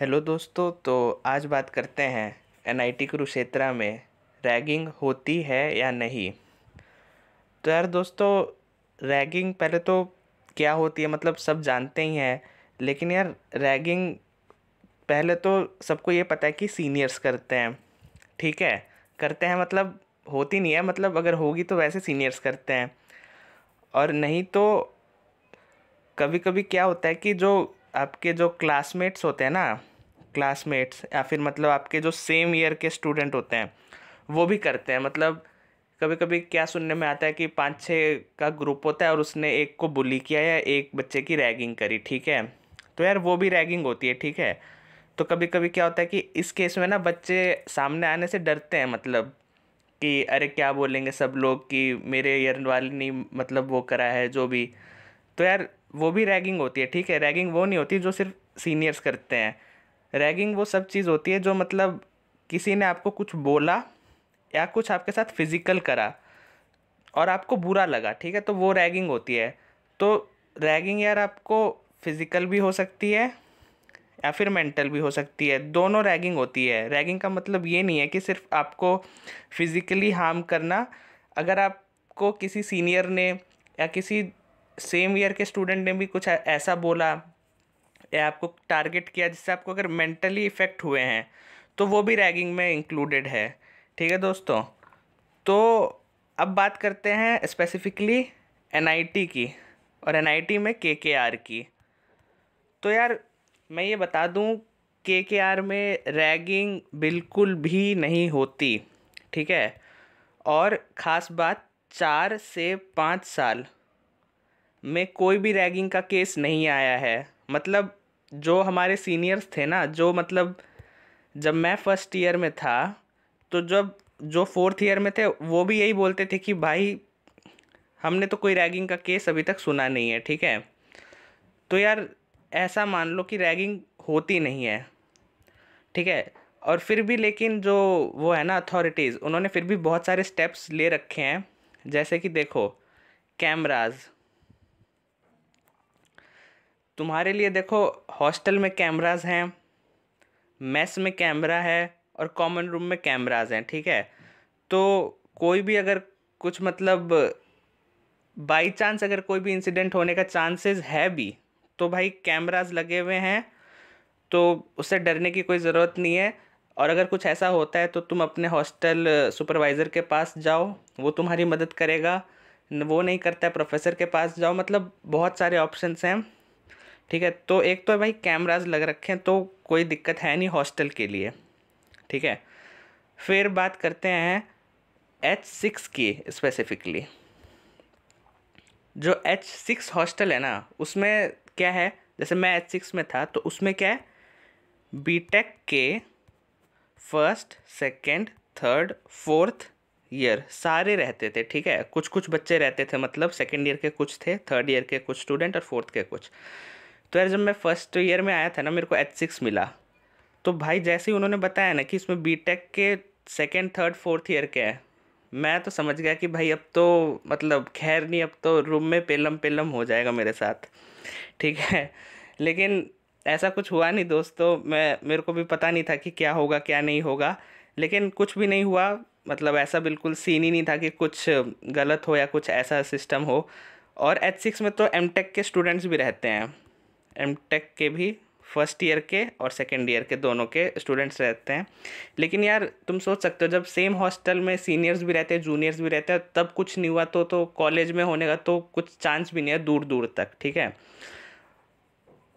hello दोस्तों तो आज बात करते हैं एन आई टी कुरुक्षेत्रा में रैगिंग होती है या नहीं तो यार दोस्तों रैगिंग पहले तो क्या होती है मतलब सब जानते ही हैं लेकिन यार रैगिंग पहले तो सबको ये पता है कि सीनियर्स करते हैं ठीक है करते हैं मतलब होती नहीं है मतलब अगर होगी तो वैसे सीनियर्स करते हैं और नहीं तो कभी कभी क्या होता है कि जो आपके जो क्लासमेट्स होते हैं ना क्लासमेट्स या फिर मतलब आपके जो सेम ईयर के स्टूडेंट होते हैं वो भी करते हैं मतलब कभी कभी क्या सुनने में आता है कि पाँच छः का ग्रुप होता है और उसने एक को बुली किया या एक बच्चे की रैगिंग करी ठीक है तो यार वो भी रैगिंग होती है ठीक है तो कभी कभी क्या होता है कि इस केस में ना बच्चे सामने आने से डरते हैं मतलब कि अरे क्या बोलेंगे सब लोग कि मेरे ईयर वाले ने मतलब वो करा है जो भी तो यार वो भी रैगिंग होती है ठीक है रैगिंग वो नहीं होती जो सिर्फ सीनियर्स करते हैं रैगिंग वो सब चीज़ होती है जो मतलब किसी ने आपको कुछ बोला या कुछ आपके साथ फिज़िकल करा और आपको बुरा लगा ठीक है तो वो रैगिंग होती है तो रैगिंग यार आपको फिज़िकल भी हो सकती है या फिर मेंटल भी हो सकती है दोनों रैगिंग होती है रैगिंग का मतलब ये नहीं है कि सिर्फ आपको फिज़िकली हार्म करना अगर आपको किसी सीनियर ने या किसी सेम ईयर के स्टूडेंट ने भी कुछ ऐसा बोला या आपको टारगेट किया जिससे आपको अगर मेंटली इफ़ेक्ट हुए हैं तो वो भी रैगिंग में इंक्लूडेड है ठीक है दोस्तों तो अब बात करते हैं स्पेसिफिकली एन की और एन में के की तो यार मैं ये बता दूँ के के आर में रैगिंग बिल्कुल भी नहीं होती ठीक है और ख़ास बात चार से पाँच साल में कोई भी रैगिंग का केस नहीं आया है मतलब जो हमारे सीनियर्स थे ना जो मतलब जब मैं फर्स्ट ईयर में था तो जब जो फोर्थ ईयर में थे वो भी यही बोलते थे कि भाई हमने तो कोई रैगिंग का केस अभी तक सुना नहीं है ठीक है तो यार ऐसा मान लो कि रैगिंग होती नहीं है ठीक है और फिर भी लेकिन जो वो है ना अथॉरिटीज़ उन्होंने फिर भी बहुत सारे स्टेप्स ले रखे हैं जैसे कि देखो कैमराज तुम्हारे लिए देखो हॉस्टल में कैमराज हैं मेस में कैमरा है और कॉमन रूम में कैमराज हैं ठीक है तो कोई भी अगर कुछ मतलब बाई चांस अगर कोई भी इंसिडेंट होने का चांसेस है भी तो भाई कैमराज लगे हुए हैं तो उससे डरने की कोई ज़रूरत नहीं है और अगर कुछ ऐसा होता है तो तुम अपने हॉस्टल सुपरवाइज़र के पास जाओ वो तुम्हारी मदद करेगा वो नहीं करता है प्रोफेसर के पास जाओ मतलब बहुत सारे ऑप्शंस हैं ठीक है तो एक तो भाई कैमराज लग रखे हैं तो कोई दिक्कत है नहीं हॉस्टल के लिए ठीक है फिर बात करते हैं एच सिक्स की स्पेसिफिकली जो एच सिक्स हॉस्टल है ना उसमें क्या है जैसे मैं एच सिक्स में था तो उसमें क्या है बी टेक के first second third fourth year सारे रहते थे ठीक है कुछ कुछ बच्चे रहते थे मतलब सेकेंड ईयर के कुछ थे थर्ड ईयर के कुछ स्टूडेंट और फोर्थ के कुछ तो यार जब मैं फर्स्ट ईयर में आया था ना मेरे को एच सिक्स मिला तो भाई जैसे ही उन्होंने बताया ना कि इसमें बी टेक के सेकेंड थर्ड फोर्थ ईयर के हैं मैं तो समझ गया कि भाई अब तो मतलब खैर नहीं अब तो रूम में पेलम पेलम हो जाएगा मेरे साथ ठीक है लेकिन ऐसा कुछ हुआ नहीं दोस्तों मैं मेरे को भी पता नहीं था कि क्या होगा क्या नहीं होगा लेकिन कुछ भी नहीं हुआ मतलब ऐसा बिल्कुल सीन ही नहीं था कि कुछ गलत हो या कुछ ऐसा सिस्टम हो और एच सिक्स में तो एम टेक के स्टूडेंट्स भी रहते हैं एम टेक के भी फर्स्ट ईयर के और सेकेंड ईयर के दोनों के स्टूडेंट्स रहते हैं लेकिन यार तुम सोच सकते हो जब सेम हॉस्टल में सीनियर्स भी रहते हैं जूनियर्स भी रहते हैं तब कुछ नहीं हुआ तो तो कॉलेज में होने का तो कुछ चांस भी नहीं है दूर दूर तक ठीक है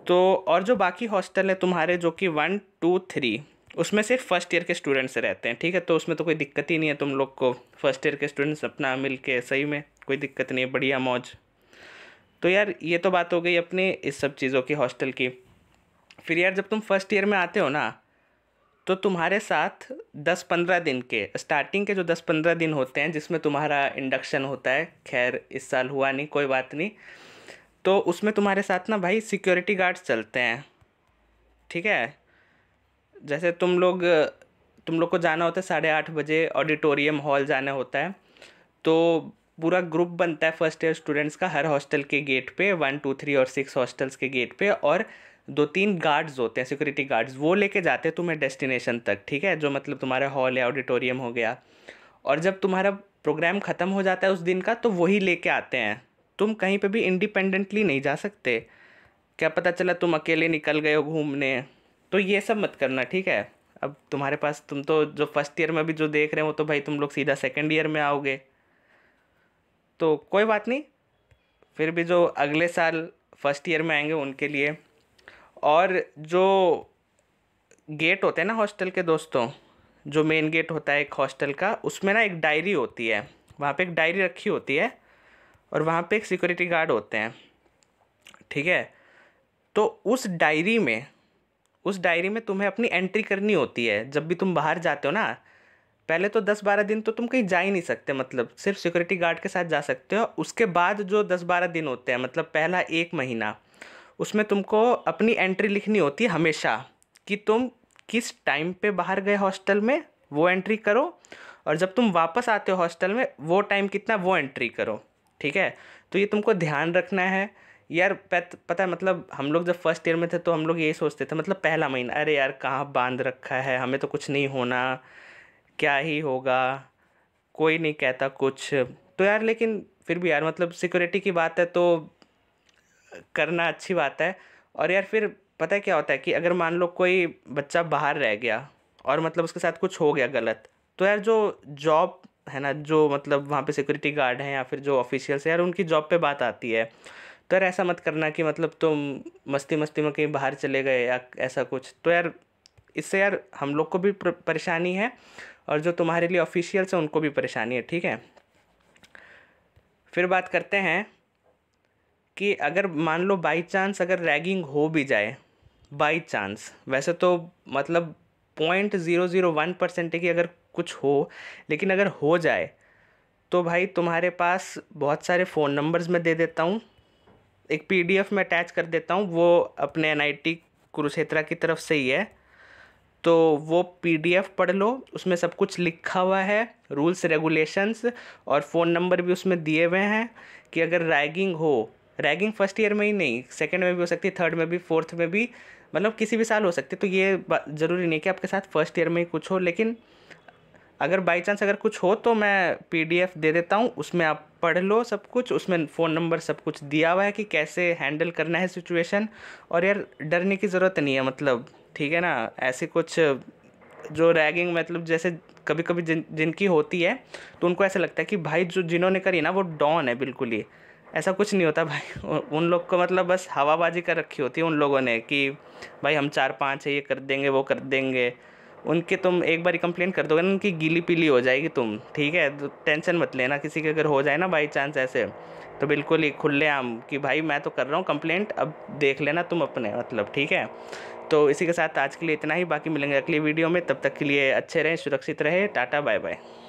तो और जो बाकी हॉस्टल है तुम्हारे जो कि वन टू थ्री उसमें सिर्फ फर्स्ट ईयर के स्टूडेंट्स रहते हैं ठीक है तो उसमें तो कोई दिक्कत ही नहीं है तुम लोग को फर्स्ट ईयर के स्टूडेंट्स अपना मिल के सही में कोई दिक्कत नहीं है बढ़िया मौज तो यार ये तो बात हो गई अपनी इस सब चीज़ों की हॉस्टल की फिर यार जब तुम फर्स्ट ईयर में आते हो ना तो तुम्हारे साथ दस पंद्रह दिन के स्टार्टिंग के जो दस पंद्रह दिन होते हैं जिसमें तुम्हारा इंडक्शन होता है खैर इस साल हुआ नहीं कोई बात नहीं तो उसमें तुम्हारे साथ ना भाई सिक्योरिटी गार्ड्स चलते हैं ठीक है जैसे तुम लोग तुम लोग को जाना होता है साढ़े आठ बजे ऑडिटोरियम हॉल जाना होता है तो पूरा ग्रुप बनता है फर्स्ट ईयर स्टूडेंट्स का हर हॉस्टल के गेट पे वन टू थ्री और सिक्स हॉस्टल्स के गेट पे और दो तीन गार्ड्स होते हैं सिक्योरिटी गार्ड्स वो लेके जाते हैं तुम्हें डेस्टिनेशन तक ठीक है जो मतलब तुम्हारा हॉल या ऑडिटोरियम हो गया और जब तुम्हारा प्रोग्राम ख़त्म हो जाता है उस दिन का तो वही लेके आते हैं तुम कहीं पे भी इंडिपेंडेंटली नहीं जा सकते क्या पता चला तुम अकेले निकल गए हो घूमने तो ये सब मत करना ठीक है अब तुम्हारे पास तुम तो जो फर्स्ट ईयर में भी जो देख रहे हो तो भाई तुम लोग सीधा सेकेंड ईयर में आओगे तो कोई बात नहीं फिर भी जो अगले साल फर्स्ट ईयर में आएंगे उनके लिए और जो गेट होते हैं ना हॉस्टल के दोस्तों जो मेन गेट होता है एक हॉस्टल का उसमें ना एक डायरी होती है वहाँ पे एक डायरी रखी होती है और वहाँ पे एक सिक्योरिटी गार्ड होते हैं ठीक है तो उस डायरी में उस डायरी में तुम्हें अपनी एंट्री करनी होती है जब भी तुम बाहर जाते हो ना पहले तो दस बारह दिन तो तुम कहीं जा ही नहीं सकते मतलब सिर्फ सिक्योरिटी गार्ड के साथ जा सकते हो उसके बाद जो दस बारह दिन होते हैं मतलब पहला एक महीना उसमें तुमको अपनी एंट्री लिखनी होती है हमेशा कि तुम किस टाइम पे बाहर गए हॉस्टल में वो एंट्री करो और जब तुम वापस आते हो हॉस्टल में वो टाइम कितना वो एंट्री करो ठीक है तो ये तुमको ध्यान रखना है यार पता है मतलब हम लोग जब फर्स्ट ईयर में थे तो हम लोग यही सोचते थे मतलब पहला महीना अरे यार कहाँ बांध रखा है हमें तो कुछ नहीं होना क्या ही होगा कोई नहीं कहता कुछ तो यार लेकिन फिर भी यार मतलब सिक्योरिटी की बात है तो करना अच्छी बात है और यार फिर पता है क्या होता है कि अगर मान लो कोई बच्चा बाहर रह गया और मतलब उसके साथ कुछ हो गया गलत तो यार जो जॉब है ना जो मतलब वहाँ पे सिक्योरिटी गार्ड हैं या फिर जो ऑफिशियल्स हैं यार उनकी जॉब पे बात आती है तो यार ऐसा मत करना कि मतलब तुम मस्ती मस्ती में कहीं बाहर चले गए या ऐसा कुछ तो यार इससे यार हम लोग को भी परेशानी है और जो तुम्हारे लिए ऑफिशियल्स हैं उनको भी परेशानी है ठीक है फिर बात करते हैं कि अगर मान लो बाई चांस अगर रैगिंग हो भी जाए बाई चांस वैसे तो मतलब point zero zero one percent की अगर कुछ हो लेकिन अगर हो जाए तो भाई तुम्हारे पास बहुत सारे फ़ोन नंबर्स मैं दे देता हूँ एक पीडीएफ में अटैच कर देता हूँ वो अपने एनआईटी कुरुक्षेत्रा की तरफ से ही है तो वो पीडीएफ पढ़ लो उसमें सब कुछ लिखा हुआ है रूल्स रेगुलेशंस और फ़ोन नंबर भी उसमें दिए हुए हैं कि अगर रैगिंग हो रैगिंग फर्स्ट ईयर में ही नहीं सेकेंड में भी हो सकती है थर्ड में भी फोर्थ में भी मतलब किसी भी साल हो सकती है तो ये ज़रूरी नहीं कि आपके साथ फर्स्ट ईयर में ही कुछ हो लेकिन अगर बाई चांस अगर कुछ हो तो मैं पी दे देता हूँ उसमें आप पढ़ लो सब कुछ उसमें फ़ोन नंबर सब कुछ दिया हुआ है कि कैसे हैंडल करना है सिचुएशन और यार डरने की ज़रूरत नहीं है मतलब ठीक है ना ऐसे कुछ जो रैगिंग मतलब जैसे कभी कभी जिन जिनकी होती है तो उनको ऐसा लगता है कि भाई जो जिन्होंने करी ना वो डॉन है बिल्कुल ही ऐसा कुछ नहीं होता भाई उन लोग को मतलब बस हवाबाजी कर रखी होती है उन लोगों ने कि भाई हम चार पाँच है ये कर देंगे वो कर देंगे उनके तुम एक बार कंप्लेन कर दोगे ना उनकी गीली पीली हो जाएगी तुम ठीक है तो टेंशन मत लेना किसी के अगर हो जाए ना बाई चांस ऐसे तो बिल्कुल ही खुले आम कि भाई मैं तो कर रहा हूँ कंप्लेंट अब देख लेना तुम अपने मतलब ठीक है तो इसी के साथ आज के लिए इतना ही बाकी मिलेंगे अगली वीडियो में तब तक के लिए अच्छे रहें सुरक्षित रहें टाटा बाय बाय